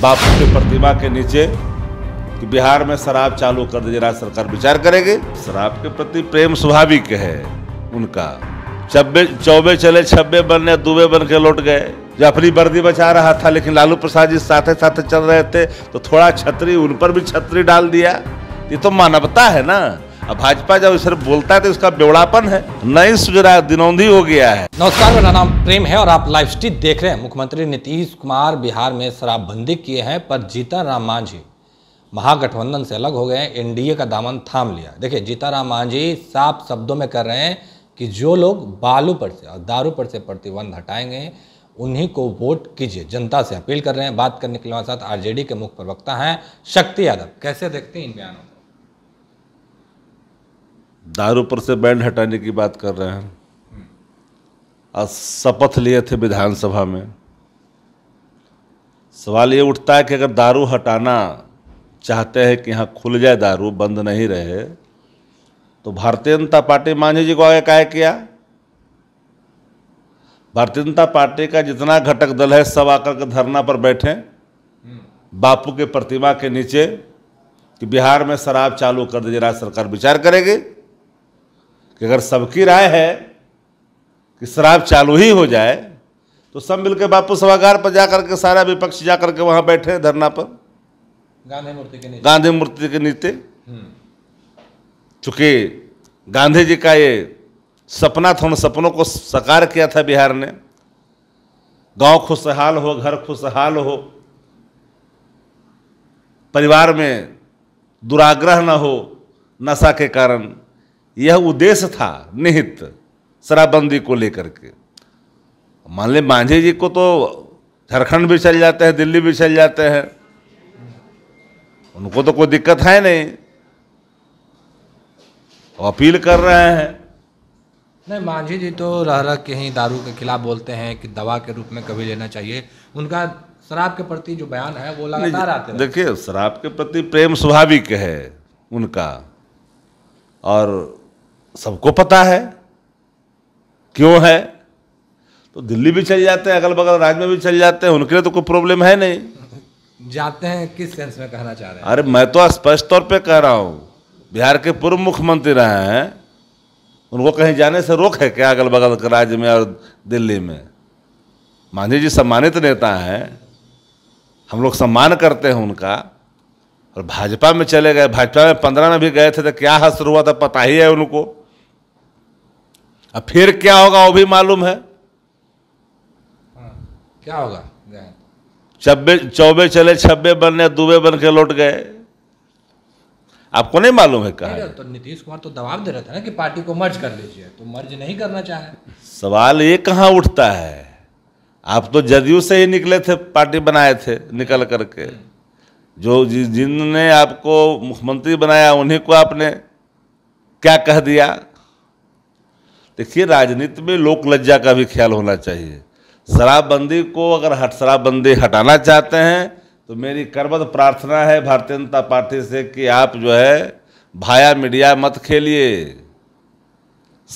बापू की प्रतिमा के नीचे कि बिहार में शराब चालू कर दीजिए राज्य सरकार विचार करेगी शराब के प्रति प्रेम स्वाभाविक है उनका छब्बे चौबे चले छब्बे बनने दुबे बन के लौट गए जो अपनी वर्दी बचा रहा था लेकिन लालू प्रसाद जी साथ साथ चल रहे थे तो थोड़ा छतरी उन पर भी छतरी डाल दिया ये तो मानवता है ना भाजपा जब सिर्फ बोलता है तो उसका बेवड़ापन है नई सुजरा रहा हो गया है नमस्कार मेरा नाम प्रेम है और आप लाइव स्ट्रीट देख रहे हैं मुख्यमंत्री नीतीश कुमार बिहार में शराबबंदी किए हैं पर राम मांझी महागठबंधन से अलग हो गए हैं एनडीए का दामन थाम लिया देखिए जीताराम मांझी साफ शब्दों में कर रहे हैं कि जो लोग बालू पर से और दारू पर से प्रतिबंध हटाएंगे उन्हीं को वोट कीजिए जनता से अपील कर रहे हैं बात करने के लिए हमारे साथ आरजेडी के मुख्य प्रवक्ता हैं शक्ति यादव कैसे देखते हैं इन बयानों को दारू पर से बैंड हटाने की बात कर रहे हैं और शपथ लिए थे विधानसभा में सवाल ये उठता है कि अगर दारू हटाना चाहते हैं कि यहाँ खुल जाए दारू बंद नहीं रहे तो भारतीय जनता पार्टी मांझी जी को आगे काय किया भारतीय जनता पार्टी का जितना घटक दल है सब आकर के धरना पर बैठे बापू के प्रतिमा के नीचे कि बिहार में शराब चालू कर दीजिए राज्य सरकार विचार करेगी कि अगर सबकी राय है कि शराब चालू ही हो जाए तो सब मिलकर बापू सभागार पर जाकर के सारा विपक्ष जा करके वहाँ बैठे धरना पर गांधी मूर्ति के नीचे गांधी मूर्ति के नीचे हम्म। चूंकि गांधी जी का ये सपना था उन सपनों को साकार किया था बिहार ने गांव खुशहाल हो घर खुशहाल हो परिवार में दुराग्रह न हो नशा के कारण यह उद्देश्य था निहित शराबबंदी को लेकर के मान ले मांझे जी को तो झारखंड भी चल जाते हैं दिल्ली भी चल जाते हैं उनको तो कोई दिक्कत है नहीं अपील कर रहे हैं नहीं मांझी जी तो रह रह के ही दारू के खिलाफ बोलते हैं कि दवा के रूप में कभी लेना चाहिए उनका शराब के प्रति जो बयान है वो लगातार आते देखिए शराब के प्रति प्रेम स्वाभाविक है उनका और सबको पता है क्यों है तो दिल्ली भी चले जाते हैं अगल बगल राज्य में भी चले जाते हैं उनके लिए तो कोई प्रॉब्लम है नहीं जाते हैं किस सेंस में कहना चाह रहे हैं अरे मैं तो स्पष्ट तौर पे कह रहा हूं बिहार के पूर्व मुख्यमंत्री रहे हैं उनको कहीं जाने से रोक है क्या अगल बगल के राज्य में और दिल्ली में मांझी जी सम्मानित नेता हैं हम लोग सम्मान करते हैं उनका और भाजपा में चले गए भाजपा में पंद्रह में भी गए थे तो क्या हसर हुआ था पता ही है उनको अब फिर क्या होगा वो भी मालूम है हाँ, क्या होगा छब्बे चौबे चले छब्बे बनने दुबे बन के लौट गए आपको नहीं मालूम है कहा तो नीतीश कुमार तो दबाव दे रहा था ना कि पार्टी को मर्ज कर लीजिए तो मर्ज नहीं करना चाहे सवाल ये कहाँ उठता है आप तो जदयू से ही निकले थे पार्टी बनाए थे निकल करके हम्म। जो जिनने आपको मुख्यमंत्री बनाया उन्हीं को आपने क्या कह दिया देखिए राजनीति में लोक लज्जा का भी ख्याल होना चाहिए शराबबंदी को अगर हट शराबबंदी हटाना चाहते हैं तो मेरी करबद प्रार्थना है भारतीय जनता पार्टी से कि आप जो है भाया मीडिया मत खेलिए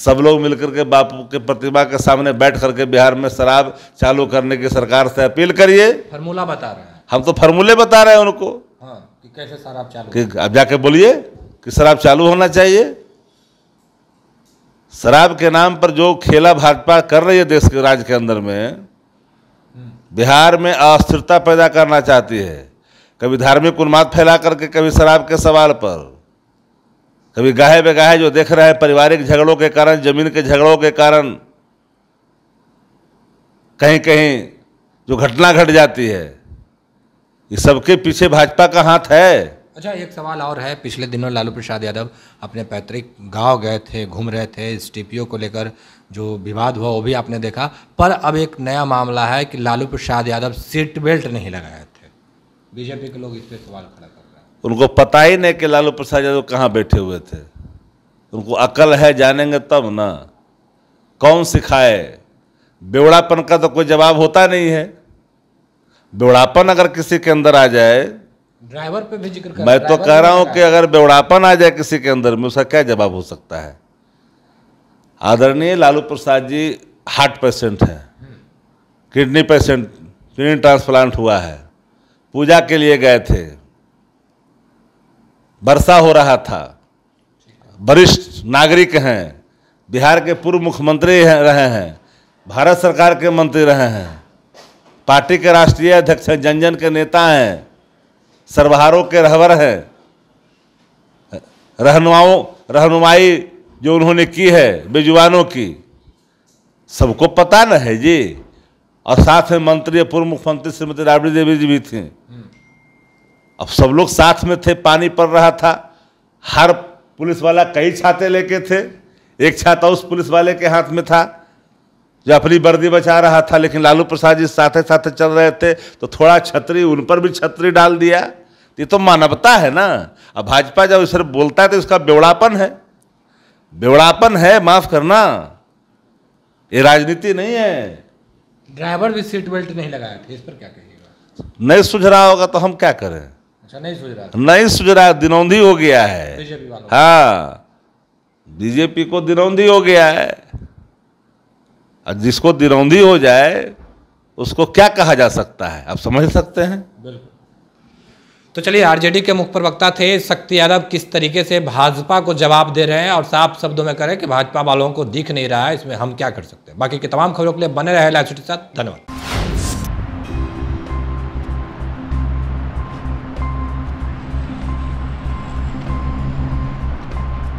सब लोग मिलकर के बापू के प्रतिमा के सामने बैठ करके बिहार में शराब चालू करने की सरकार से अपील करिए फार्मूला बता रहे हैं हम तो फार्मूले बता रहे हैं उनको हाँ, कि कैसे शराब चालू कि अब जाके बोलिए कि शराब चालू होना चाहिए शराब के नाम पर जो खेला भाजपा कर रही है देश के राज्य के अंदर में बिहार में अस्थिरता पैदा करना चाहती है कभी धार्मिक उन्माद फैला करके कभी शराब के सवाल पर कभी गाहे बेगाहे जो देख रहे हैं पारिवारिक झगड़ों के कारण जमीन के झगड़ों के कारण कहीं कहीं जो घटना घट जाती है ये सबके पीछे भाजपा का हाथ है अच्छा एक सवाल और है पिछले दिनों लालू प्रसाद यादव अपने पैतृक गांव गए थे घूम रहे थे स्टीपीओ को लेकर जो विवाद हुआ वो भी आपने देखा पर अब एक नया मामला है कि लालू प्रसाद यादव सीट बेल्ट नहीं लगाए थे बीजेपी के लोग इस पर सवाल खड़ा कर रहे हैं उनको पता ही नहीं कि लालू प्रसाद यादव कहाँ बैठे हुए थे उनको अकल है जानेंगे तब ना कौन सिखाए बेवड़ापन का तो कोई जवाब होता नहीं है बेवड़ापन अगर किसी के अंदर आ जाए ड्राइवर पे भी जिक्र कर मैं तो कह रहा हूँ कि अगर बेवड़ापन आ जाए किसी के अंदर में उसका क्या जवाब हो सकता है आदरणीय लालू प्रसाद जी हार्ट पेशेंट हैं किडनी पेशेंट किडनी ट्रांसप्लांट हुआ है पूजा के लिए गए थे वर्षा हो रहा था वरिष्ठ नागरिक हैं बिहार के पूर्व मुख्यमंत्री रहे हैं भारत सरकार के मंत्री रहे हैं पार्टी के राष्ट्रीय अध्यक्ष जन जन के नेता हैं सरबहारों के रहवर हैं रहनुमाओं रहनुमाई जो उन्होंने की है बेजुबानों की सबको पता न है जी और साथ में मंत्री पूर्व मुख्यमंत्री श्रीमती राबड़ी देवी जी भी थी अब सब लोग साथ में थे पानी पड़ रहा था हर पुलिस वाला कई छाते लेके थे एक छाता उस पुलिस वाले के हाथ में था जो अपनी वर्दी बचा रहा था लेकिन लालू प्रसाद जी साथे साथे चल रहे थे तो थोड़ा छतरी उन पर भी छतरी डाल दिया ये तो मानवता है ना अब भाजपा जब सर बोलता है तो इसका बेवड़ापन है बेवड़ापन है माफ करना ये राजनीति नहीं है ड्राइवर भी सीट बेल्ट नहीं लगाया थे इस पर क्या कहिएगा नहीं सुझ रहा होगा तो हम क्या करें अच्छा नहीं सुझ रहा नहीं सुझ रहा हो गया है बीजेपी हाँ बीजेपी को दिनौंधी हो गया है और जिसको दिनौंधी हो जाए उसको क्या कहा जा सकता है आप समझ सकते हैं बिल्कुल तो चलिए आरजेडी के मुख्य प्रवक्ता थे शक्ति यादव किस तरीके से भाजपा को जवाब दे रहे हैं और साफ शब्दों में करें कि भाजपा वालों को दिख नहीं रहा है इसमें हम क्या कर सकते हैं बाकी की तमाम खबरों के लिए बने रहे लाइव के साथ धन्यवाद